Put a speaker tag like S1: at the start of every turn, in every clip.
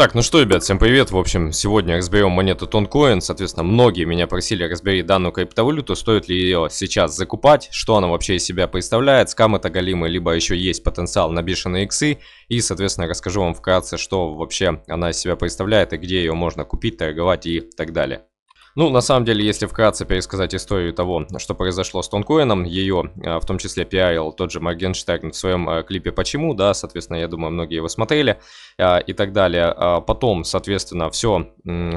S1: Так, ну что, ребят, всем привет. В общем, сегодня разберем монету Тонкоин. Соответственно, многие меня просили разберить данную криптовалюту. Стоит ли ее сейчас закупать? Что она вообще из себя представляет? Скам это галимы, либо еще есть потенциал на бешеные иксы. И, соответственно, расскажу вам вкратце, что вообще она из себя представляет и где ее можно купить, торговать и так далее. Ну, на самом деле, если вкратце пересказать историю того, что произошло с Тонкоином, ее а, в том числе пиарил тот же Моргенштерн в своем э, клипе «Почему», да, соответственно, я думаю, многие его смотрели а, и так далее. А потом, соответственно, все,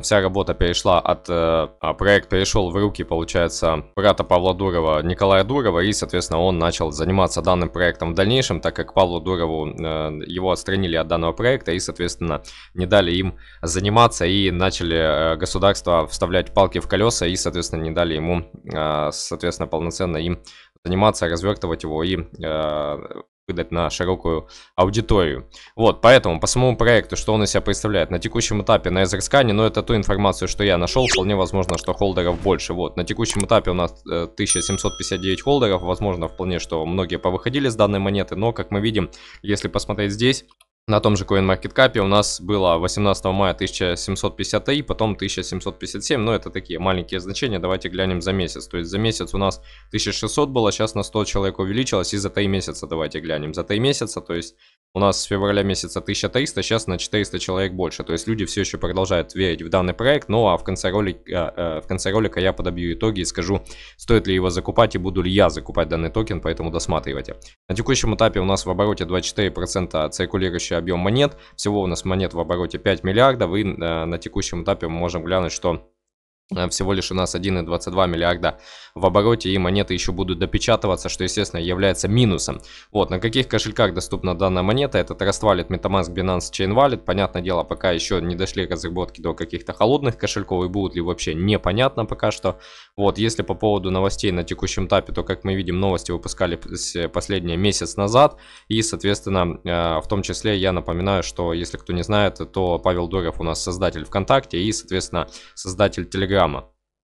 S1: вся работа перешла от... Э, проект перешел в руки, получается, брата Павла Дурова, Николая Дурова, и, соответственно, он начал заниматься данным проектом в дальнейшем, так как Павлу Дурову э, его отстранили от данного проекта и, соответственно, не дали им заниматься и начали государство вставлять палки в колеса и, соответственно, не дали ему, э, соответственно, полноценно им заниматься, развертывать его и э, выдать на широкую аудиторию. Вот, поэтому по самому проекту, что он из себя представляет. На текущем этапе на Эзерскане, но это ту информацию, что я нашел, вполне возможно, что холдеров больше. Вот, на текущем этапе у нас 1759 э, холдеров, возможно, вполне, что многие повыходили с данной монеты, но, как мы видим, если посмотреть здесь, на том же CoinMarketCap у нас было 18 мая 1750 и потом 1757, но ну, это такие маленькие значения, давайте глянем за месяц. То есть за месяц у нас 1600 было, сейчас на 100 человек увеличилось и за 3 месяца давайте глянем. За 3 месяца, то есть у нас с февраля месяца 1300, сейчас на 400 человек больше. То есть люди все еще продолжают верить в данный проект, ну а в конце, ролика, э, э, в конце ролика я подобью итоги и скажу, стоит ли его закупать и буду ли я закупать данный токен, поэтому досматривайте. На текущем этапе у нас в обороте 24% циркулирующая общий объем монет. Всего у нас монет в обороте 5 миллиардов, и э, на текущем этапе мы можем глянуть, что Э, всего лишь у нас 1,22 миллиарда в обороте, и монеты еще будут допечатываться, что, естественно, является минусом. Вот, на каких кошельках доступна данная монета, это Trust Wallet, MetaMask, Binance, Chain Wallet. Понятное дело, пока еще не дошли разработки до каких-то холодных кошельков, и будут ли вообще, непонятно пока что. Вот, если по поводу новостей на текущем этапе, то, как мы видим, новости выпускали последний месяц назад, и, соответственно, э, в том числе я напоминаю, что, если кто не знает, то Павел Дорев у нас создатель ВКонтакте и, соответственно, создатель Telegram Инстаграма.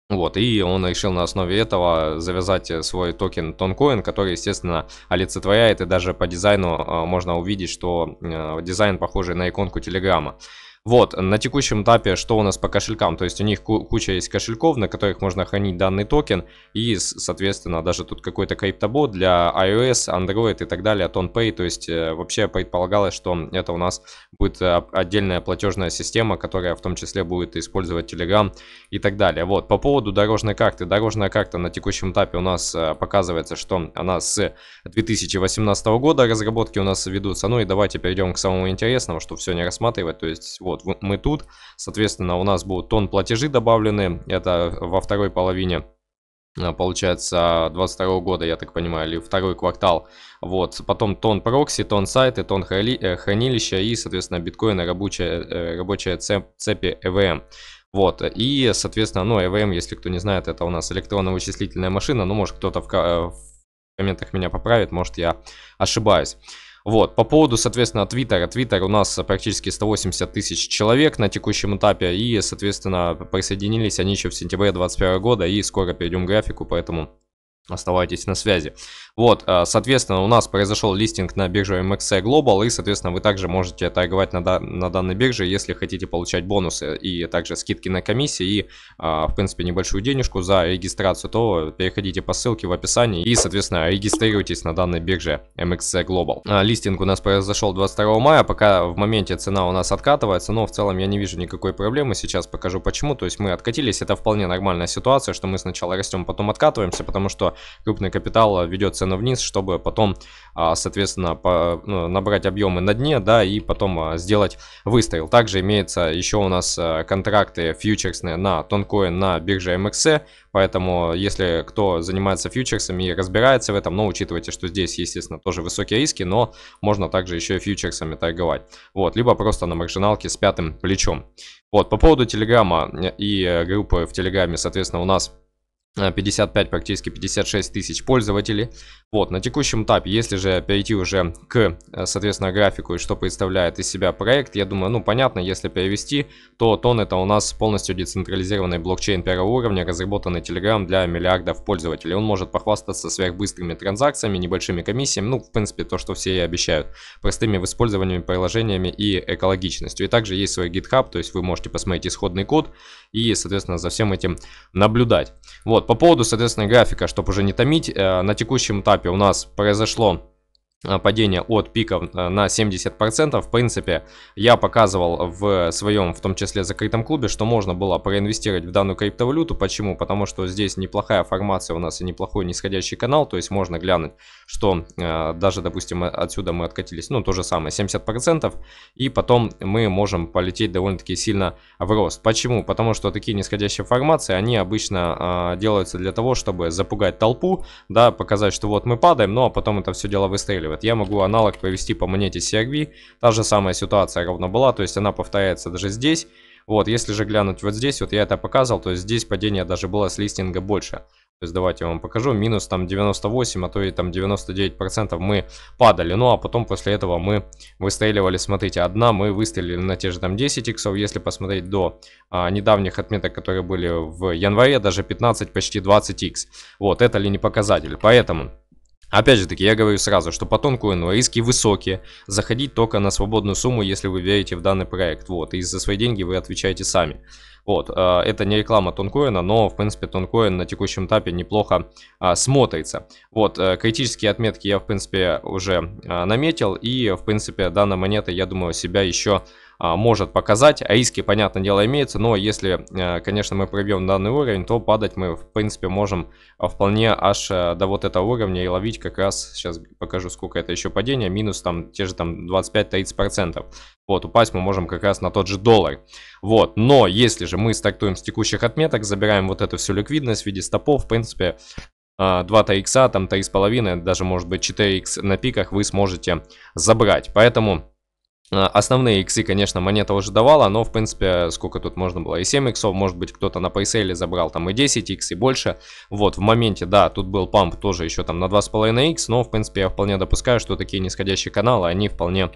S1: Вот, и он решил на основе этого завязать э, свой токен Тонкоин, который, естественно, олицетворяет, и даже по дизайну э, можно увидеть, что э, дизайн похожий на иконку Телеграма. Вот, на текущем этапе, что у нас по кошелькам? То есть у них куча есть кошельков, на которых можно хранить данный токен. И, соответственно, даже тут какой-то криптобот для iOS, Android и так далее, TonPay. То есть э, вообще предполагалось, что это у нас будет э, отдельная платежная система, которая в том числе будет использовать Telegram и так далее. Вот, по поводу дорожной карты. Дорожная карта на текущем этапе у нас э, показывается, что она с 2018 года разработки у нас ведутся. Ну и давайте перейдем к самому интересному, что все не рассматривать. То есть вот вот мы тут. Соответственно, у нас будут тон платежи добавлены, это во второй половине э, получается 22 года, я так понимаю, или второй квартал. Вот, потом тон прокси, тон сайты, тон э, хранилища и, соответственно, биткоины, рабочая, э, рабочая цепи EVM. Вот, и, соответственно, ну, EVM, если кто не знает, это у нас электронно-вычислительная машина, ну, может, кто-то в, в комментах меня поправит, может, я ошибаюсь. Вот, по поводу, соответственно, Твиттера. Твиттер у нас практически 180 тысяч человек на текущем этапе. И, соответственно, присоединились они еще в сентябре 2021 года. И скоро перейдем к графику, поэтому Оставайтесь на связи. Вот, э, соответственно, у нас произошел листинг на бирже MXC Global, и, соответственно, вы также можете торговать на, да, на данной бирже, если хотите получать бонусы и также скидки на комиссии и, а, в принципе, небольшую денежку за регистрацию, то переходите по ссылке в описании и, соответственно, регистрируйтесь на данной бирже MXC Global. А, листинг у нас произошел 22 мая, пока в моменте цена у нас откатывается, но в целом я не вижу никакой проблемы, сейчас покажу почему, то есть мы откатились, это вполне нормальная ситуация, что мы сначала растем, потом откатываемся, потому что крупный капитал а, ведет цену вниз, чтобы потом, а, соответственно, по, ну, набрать объемы на дне, да, и потом а, сделать выстрел. Также имеется еще у нас контракты фьючерсные на тонкоин на бирже MXC, поэтому если кто занимается фьючерсами и разбирается в этом, но ну, учитывайте, что здесь, естественно, тоже высокие риски, но можно также еще и фьючерсами торговать. Вот, либо просто на маржиналке с пятым плечом. Вот, по поводу Телеграма и э, группы в Телеграме, соответственно, у нас 55, э, практически 56 тысяч пользователей. Вот, на текущем этапе, если же перейти уже к, э, соответственно, графику и что представляет из себя проект, я думаю, ну, понятно, если перевести, то Тон это у нас полностью децентрализированный блокчейн первого уровня, разработанный Telegram для миллиардов пользователей. Он может похвастаться сверхбыстрыми транзакциями, небольшими комиссиями, ну, в принципе, то, что все и обещают, простыми в использовании приложениями и экологичностью. И также есть свой GitHub, то есть вы можете посмотреть исходный код и, соответственно, за всем этим наблюдать. Вот, по поводу, соответственно, графика, чтобы уже не томить, э, на текущем этапе у нас произошло Э, падение от пиков э, на 70%. В принципе, я показывал в своем, в том числе закрытом клубе, что можно было проинвестировать в данную криптовалюту. Почему? Потому что здесь неплохая формация у нас и неплохой нисходящий канал. То есть можно глянуть, что э, даже, допустим, э, отсюда мы откатились, ну, то же самое, 70%. И потом мы можем полететь довольно-таки сильно в рост. Почему? Потому что такие нисходящие формации, они обычно э, делаются для того, чтобы запугать толпу, да, показать, что вот мы падаем, ну, а потом это все дело выстреливает устанавливает. Я могу аналог повести по монете CRV. Та же самая ситуация ровно была, то есть она повторяется даже здесь. Вот, если же глянуть вот здесь, вот я это показывал, то есть здесь падение даже было с листинга больше. То есть давайте я вам покажу, минус там 98, а то и там 99% мы падали. Ну а потом после этого мы выстреливали, смотрите, одна мы выстрелили на те же там 10 иксов, если посмотреть до а, недавних отметок, которые были в январе, даже 15, почти 20 икс. Вот, это ли не показатель, поэтому... Опять же таки, я говорю сразу, что по тонкоину риски высокие. Заходить только на свободную сумму, если вы верите в данный проект. Вот, и за свои деньги вы отвечаете сами. Вот, э, это не реклама тонкоина, но, в принципе, тонкоин на текущем этапе неплохо а, смотрится. Вот, э, критические отметки я, в принципе, уже э, наметил. И, в принципе, данная монета, я думаю, себя еще а, может показать. А иски, понятное дело, имеются, но если, э, конечно, мы пробьем данный уровень, то падать мы, в принципе, можем а, вполне аж э, до вот этого уровня и ловить как раз, сейчас покажу, сколько это еще падение, минус там те же там 25-30%. Вот, упасть мы можем как раз на тот же доллар. Вот, но если же мы стартуем с текущих отметок, забираем вот эту всю ликвидность в виде стопов, в принципе, 2-3 а, икса, там 3,5, даже может быть 4 икс на пиках вы сможете забрать. Поэтому Э, основные иксы, конечно, монета уже давала, но, в принципе, сколько тут можно было? И 7 иксов, может быть, кто-то на пайсейле забрал там и 10 икс, и больше. Вот, в моменте, да, тут был памп тоже еще там на 2,5 икс, но, в принципе, я вполне допускаю, что такие нисходящие каналы, они вполне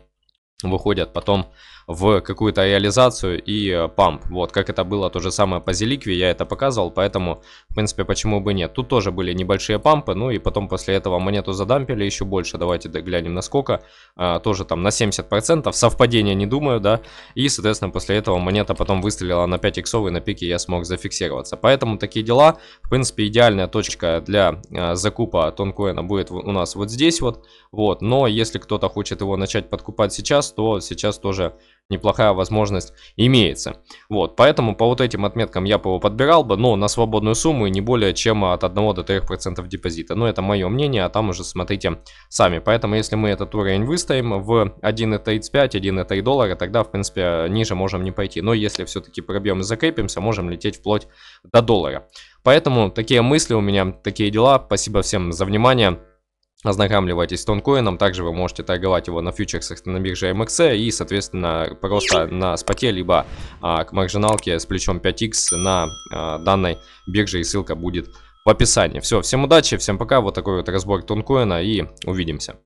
S1: выходят потом в какую-то реализацию и э, памп. Вот, как это было то же самое по Зеликве, я это показывал, поэтому, в принципе, почему бы нет. Тут тоже были небольшие пампы, ну и потом после этого монету задампили еще больше, давайте глянем на сколько, а, э, тоже там на 70%, совпадение не думаю, да, и, соответственно, после этого монета потом выстрелила на 5 иксов, и на пике я смог зафиксироваться. Поэтому такие дела, в принципе, идеальная точка для а, закупа тонкоина будет у нас вот здесь вот, вот, но если кто-то хочет его начать подкупать сейчас, раз, то сейчас тоже неплохая возможность имеется. Вот, поэтому по вот этим отметкам я бы его подбирал бы, но на свободную сумму и не более чем от 1 до 3% депозита. Но это мое мнение, а там уже смотрите сами. Поэтому если мы этот уровень выставим в 1,35, 1,3 доллара, тогда в принципе ниже можем не пойти. Но если все-таки пробьем и закрепимся, можем лететь вплоть до доллара. Поэтому такие мысли у меня, такие дела. Спасибо всем за внимание ознакомливайтесь с тонкоином, также вы можете торговать его на фьючерсах на бирже MXC и, соответственно, просто на споте, либо а, к маржиналке с плечом 5X на а, данной бирже, и ссылка будет в описании. Все, всем удачи, всем пока, вот такой вот разбор тонкоина и увидимся.